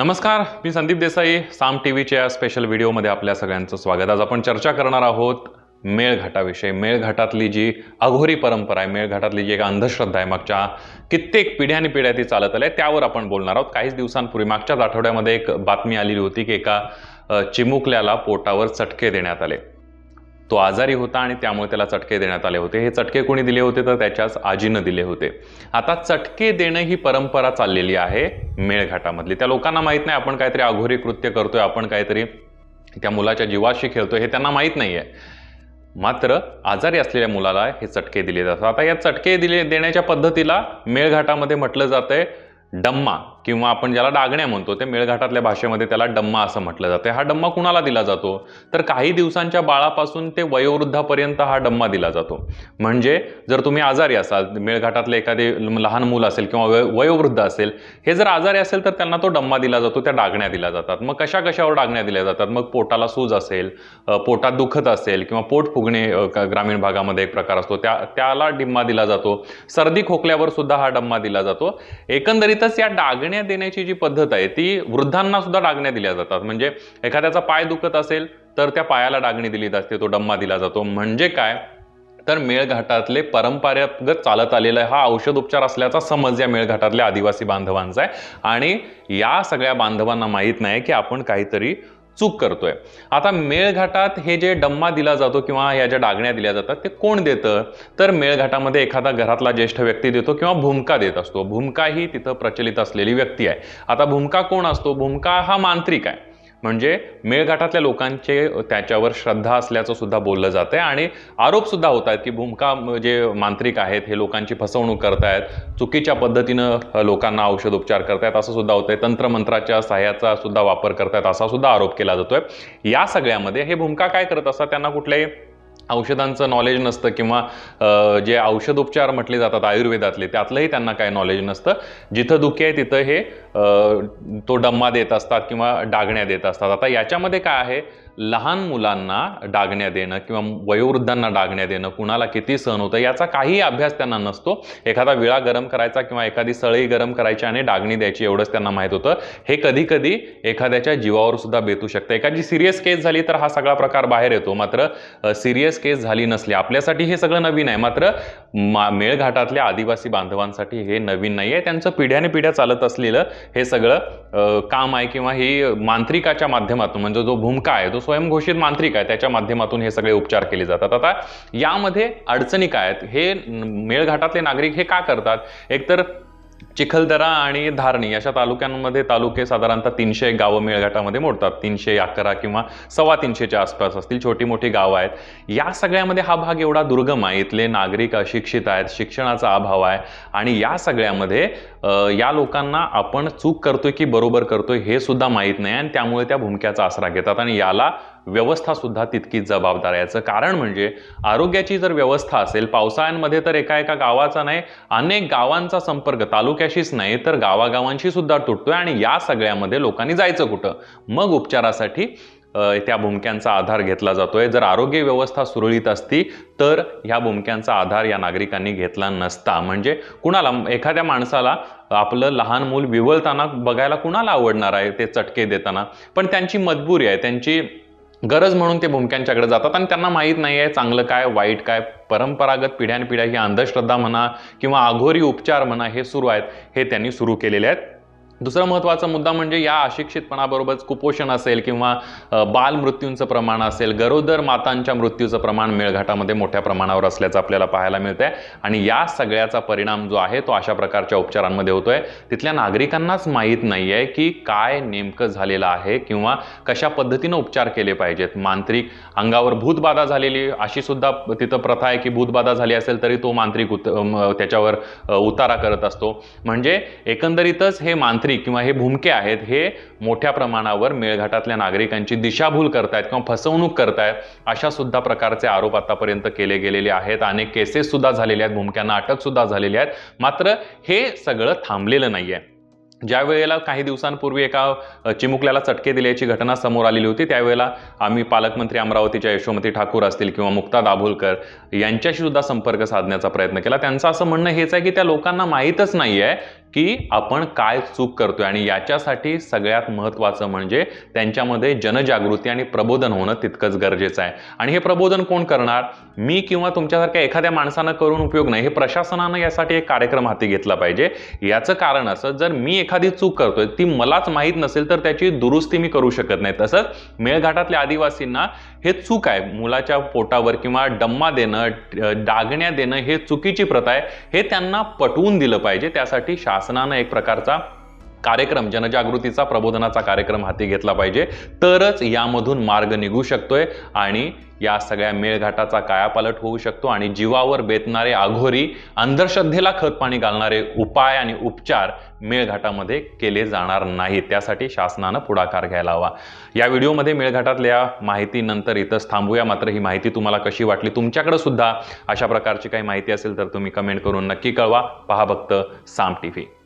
नमस्कार मी संदीप देसाई साम टी व्हीच्या या स्पेशल व्हिडिओमध्ये आपल्या सगळ्यांचं स्वागत आज आपण चर्चा करणार आहोत मेळघाटाविषयी मेळघाटातली जी अघोरी परंपरा आहे मेळघाटातली जी एक अंधश्रद्धा आहे मागच्या कित्येक पिढ्यानी पिढ्या ती चालत आल्या त्यावर आपण बोलणार आहोत काहीच दिवसांपूर्वी मागच्याच आठवड्यामध्ये एक बातमी आलेली होती की एका चिमुकल्याला पोटावर चटके देण्यात आले तो आजारी होता आणि त्यामुळे त्याला चटके देण्यात आले होते हे चटके कोणी दिले होते तर त्याच्याच आजीनं दिले होते आता चटके देणं ही परंपरा चाललेली आहे मेळघाटामधली त्या लोकांना माहीत नाही आपण काहीतरी अघोरी कृत्य करतोय आपण काहीतरी त्या मुलाच्या जीवाशी खेळतोय हे त्यांना माहीत नाही आहे मात्र आजारी असलेल्या मुलाला हे चटके दिले जातात आता या चटके दिले देण्याच्या पद्धतीला मेळघाटामध्ये म्हटलं जातंय डम्मा किंवा आपण ज्याला डागण्या म्हणतो ते मेळघाटातल्या भाषेमध्ये त्याला डम्मा असं म्हटलं जातं हा डम्मा कुणाला दिला जातो तर काही दिवसांच्या बाळापासून ते वयोवृद्धापर्यंत हा डम्मा दिला जातो म्हणजे जर तुम्ही आजारी असाल मेळघाटातले एखादे लहान मूल असेल किंवा वयोवृद्ध असेल हे जर आजारी असेल तर त्यांना तो डम्मा दिला जातो त्या डागण्या दिल्या जातात मग कशा कशावर डागण्या दिल्या जातात मग पोटाला सूज असेल पोटात दुखत असेल किंवा पोट फुगणे ग्रामीण भागामध्ये एक प्रकार असतो त्या त्याला डिम्मा दिला जातो सर्दी खोकल्यावर सुद्धा हा डम्मा दिला जातो एकंदरीतच या डागण्या देण्याची जी पद्धत आहे ती वृद्धांना सुद्धा डागण्या दिल्या जातात म्हणजे एखाद्याचा पाय दुखत असेल तर त्या पायाला डागणी दिली जाते तो डम्मा दिला जातो म्हणजे काय तर मेळघाटातले परंपरागत चालत आलेला हा औषध उपचार असल्याचा समज या मेळघाटातल्या आदिवासी बांधवांचा आहे आणि या सगळ्या बांधवांना माहीत नाही की आपण काहीतरी चूक करतोय आता मेळघाटात हे जे डम्मा दिला जातो किंवा या ज्या डागण्या दिल्या जातात ते कोण देतं तर मेळघाटामध्ये एखादा घरातला ज्येष्ठ व्यक्ती देतो किंवा भूमका देत असतो भूमका ही तिथं प्रचलित असलेली व्यक्ती आहे आता भूमका कोण असतो भूमका हा मांत्रिक आहे म्हणजे मेळघाटातल्या लोकांचे त्याच्यावर श्रद्धा असल्याचं सुद्धा बोललं जातं आहे आणि आरोपसुद्धा होत आहेत की भूमका जे मांत्रिक आहेत हे लोकांची फसवणूक करतायत चुकीच्या पद्धतीनं लोकांना औषधोपचार करतायत असं सुद्धा होतं आहे तंत्रमंत्राच्या सहाय्याचा सुद्धा वापर करतायत असा सुद्धा आरोप केला जातोय या सगळ्यामध्ये हे भूमका काय करत असतात त्यांना कुठल्याही औषधांचं नॉलेज नसतं किंवा जे औषधोपचार म्हटले जातात आयुर्वेदातले त्यातलंही त्यांना काय नॉलेज नसतं जिथं दुःखी आहे तिथं हे तो डम्मा देत असतात किंवा डागण्या देत असतात आता याच्यामध्ये काय आहे लहान मुलांना डागण्या देणं किंवा वयोवृद्धांना डागण्या देणं कुणाला किती सहन होतं याचा काही अभ्यास त्यांना नसतो एखादा विळा गरम करायचा किंवा एखादी सळई गरम करायची आणि डागणी द्यायची एवढंच त्यांना माहीत होतं हे कधी कधी एखाद्याच्या जीवावर सुद्धा बेतू शकतं एखादी सिरियस केस झाली तर हा सगळा प्रकार बाहेर येतो मात्र सिरियस केस झाली नसली आपल्यासाठी हे सगळं नवीन आहे मात्र मा मेळघाटातल्या आदिवासी बांधवांसाठी हे नवीन नाही आहे त्यांचं पिढ्याने पिढ्या चालत असलेलं हे सगळं काम आहे किंवा ही मांत्रिकाच्या माध्यमातून म्हणजे जो भूमका आहे तो स्वयंघोषित मांत्रिक आहे त्याच्या माध्यमातून हे सगळे उपचार केले जातात आता यामध्ये अडचणी काय आहेत हे मेळघाटातले नागरिक हे का करतात एकतर चिखलदरा आणि धारणी अशा तालुक्यांमध्ये तालुके साधारणतः तीनशे गावं मेळघाटामध्ये मोडतात तीनशे अकरा किंवा सव्वा तीनशेच्या आसपास असतील छोटी मोठी गावं आहेत या सगळ्यामध्ये हा भाग एवढा दुर्गम आहे इथले नागरिक अशिक्षित आहेत शिक्षणाचा अभाव आहे आणि या सगळ्यामध्ये या लोकांना आपण चूक करतोय की बरोबर करतोय हे सुद्धा माहीत नाही आणि त्यामुळे त्या भूमक्याचा आसरा घेतात आणि याला व्यवस्थासुद्धा तितकीच जबाबदार आहे याचं कारण म्हणजे आरोग्याची जर व्यवस्था असेल पावसाळ्यांमध्ये तर एका एका गावाचा नाही अनेक गावांचा संपर्क तालुक्याशीच नाही तर गावागावांशी सुद्धा तुटतोय आणि या सगळ्यामध्ये लोकांनी जायचं कुठं मग उपचारासाठी त्या भूमक्यांचा आधार घेतला जातोय जर आरोग्य व्यवस्था सुरळीत असती तर ह्या भूमक्यांचा आधार या नागरिकांनी घेतला नसता म्हणजे कुणाला एखाद्या माणसाला आपलं लहान मूल विवळताना बघायला कुणाला आवडणार आहे ते चटके देताना पण त्यांची मजबुरी आहे त्यांची गरज म्हणून ते भूमक्यांच्याकडे जातात आणि त्यांना माहीत नाही आहे चांगलं काय वाईट काय परंपरागत पिढ्यानपिढ्या ही अंधश्रद्धा म्हणा किंवा आघोरी उपचार म्हणा हे सुरू आहेत हे त्यांनी सुरू केलेले आहेत दुसरा महत्त्वाचा मुद्दा म्हणजे या अशिक्षितपणाबरोबरच कुपोषण असेल किंवा बालमृत्यूंचं प्रमाण असेल गरोदर मातांच्या मृत्यूचं प्रमाण मेळघाटामध्ये मोठ्या प्रमाणावर असल्याचं आपल्याला पाहायला मिळतं आहे आणि या सगळ्याचा परिणाम जो आहे तो अशा प्रकारच्या उपचारांमध्ये होतो आहे तिथल्या नागरिकांनाच माहीत नाही आहे की काय नेमकं झालेलं आहे किंवा कशा पद्धतीनं उपचार केले पाहिजेत मांत्रिक अंगावर भूतबाधा झालेली अशी सुद्धा तिथं प्रथा आहे की भूतबाधा झाली असेल तरी तो मांत्रिक उत त्याच्यावर उतारा करत असतो म्हणजे एकंदरीतच हे मांत्रिक किंवा हे भूमके आहेत हे मोठ्या प्रमाणावर मेळघाटातल्या नागरिकांची दिशाभूल करतायत किंवा फसवणूक करतायत अशा सुद्धा प्रकारचे आरोप आतापर्यंत केले गेलेले आहेत अनेक केसेस सुद्धा झालेले आहेत भूमक्यांना अटक सुद्धा झालेली आहेत मात्र हे सगळं थांबलेलं नाहीये ज्या वेळेला काही दिवसांपूर्वी एका चिमुकल्याला चटके दिल्याची घटना समोर आलेली होती त्यावेळेला आम्ही पालकमंत्री अमरावतीच्या यशोमती ठाकूर असतील किंवा मुक्ता दाभोलकर यांच्याशी सुद्धा संपर्क साधण्याचा प्रयत्न केला त्यांचं असं म्हणणं हेच आहे की त्या लोकांना माहीतच नाही आहे की आपण काय चूक करतोय आणि याच्यासाठी सगळ्यात महत्त्वाचं म्हणजे त्यांच्यामध्ये जनजागृती आणि प्रबोधन होणं तितकंच गरजेचं आहे आणि हे प्रबोधन कोण करणार मी किंवा तुमच्यासारख्या एखाद्या माणसानं करून उपयोग नाही हे प्रशासनानं यासाठी एक कार्यक्रम हाती घेतला पाहिजे याचं कारण असं जर मी एखादी चूक करतोय ती मलाच माहीत नसेल तर त्याची दुरुस्ती मी करू शकत नाही तसंच मेळघाटातल्या आदिवासींना हे चूक आहे मुलाच्या पोटावर किंवा डम्मा देणं डागण्या देणं हे चुकीची प्रथा आहे हे त्यांना पटवून दिलं पाहिजे त्यासाठी शाळा आसनानं एक प्रकारचा कार्यक्रम जनजागृतीचा प्रबोधनाचा कार्यक्रम हाती घेतला पाहिजे तरच यामधून मार्ग निघू शकतोय आणि या सगळ्या मेळघाटाचा कायापालट होऊ शकतो आणि जीवावर बेतणारे आघोरी अंधश्रद्धेला खतपाणी घालणारे उपाय आणि उपचार मेळघाटामध्ये केले जाणार नाही त्यासाठी शासनानं पुढाकार घ्यायला हवा या व्हिडिओमध्ये मेळघाटातल्या माहितीनंतर इथंच थांबूया मात्र ही माहिती तुम्हाला कशी वाटली तुमच्याकडे सुद्धा अशा प्रकारची काही माहिती असेल तर तुम्ही कमेंट करून नक्की कळवा पहा फक्त साम टी व्ही